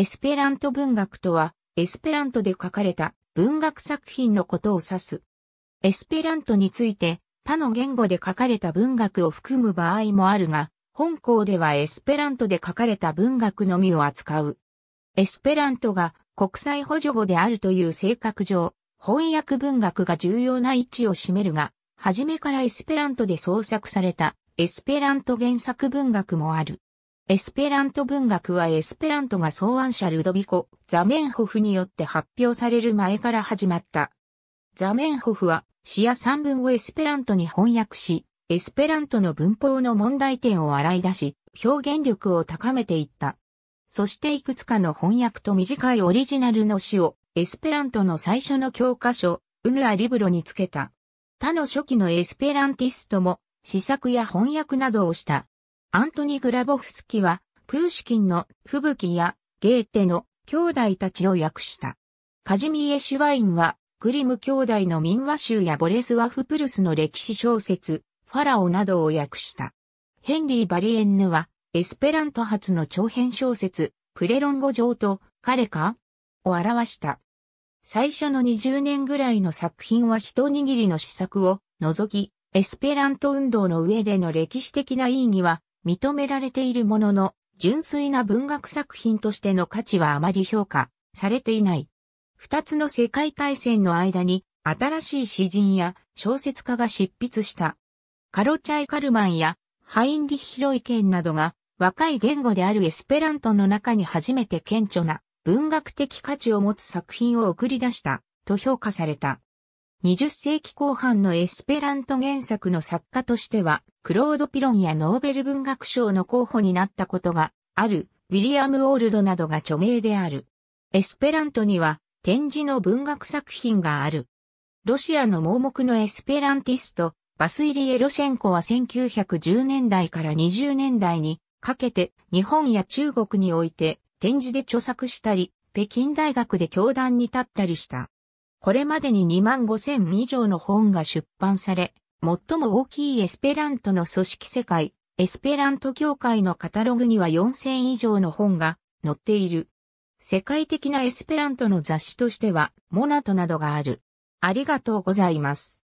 エスペラント文学とは、エスペラントで書かれた文学作品のことを指す。エスペラントについて、他の言語で書かれた文学を含む場合もあるが、本校ではエスペラントで書かれた文学のみを扱う。エスペラントが国際補助語であるという性格上、翻訳文学が重要な位置を占めるが、初めからエスペラントで創作されたエスペラント原作文学もある。エスペラント文学はエスペラントが草案者ルドビコ・ザメンホフによって発表される前から始まった。ザメンホフは詩や散文をエスペラントに翻訳し、エスペラントの文法の問題点を洗い出し、表現力を高めていった。そしていくつかの翻訳と短いオリジナルの詩をエスペラントの最初の教科書、ウヌアリブロにつけた。他の初期のエスペランティストも試作や翻訳などをした。アントニ・グラボフスキは、プーシキンの吹雪やゲーテの兄弟たちを訳した。カジミエ・シュワインは、グリム兄弟の民話集やボレスワフプルスの歴史小説、ファラオなどを訳した。ヘンリー・バリエンヌは、エスペラント発の長編小説、プレロン語上と、彼かを表した。最初の20年ぐらいの作品は一握りの試作を除き、エスペラント運動の上での歴史的な意義は認められているものの、純粋な文学作品としての価値はあまり評価されていない。二つの世界大戦の間に新しい詩人や小説家が執筆した。カロチャイ・カルマンやハインリヒ・ロイケンなどが若い言語であるエスペラントの中に初めて顕著な文学的価値を持つ作品を送り出したと評価された。20世紀後半のエスペラント原作の作家としては、クロード・ピロンやノーベル文学賞の候補になったことがある、ウィリアム・オールドなどが著名である。エスペラントには、展示の文学作品がある。ロシアの盲目のエスペランティスト、バスイリエロシェンコは1910年代から20年代にかけて日本や中国において展示で著作したり、北京大学で教壇に立ったりした。これまでに2万5千以上の本が出版され、最も大きいエスペラントの組織世界、エスペラント協会のカタログには4千以上の本が載っている。世界的なエスペラントの雑誌としては、モナトなどがある。ありがとうございます。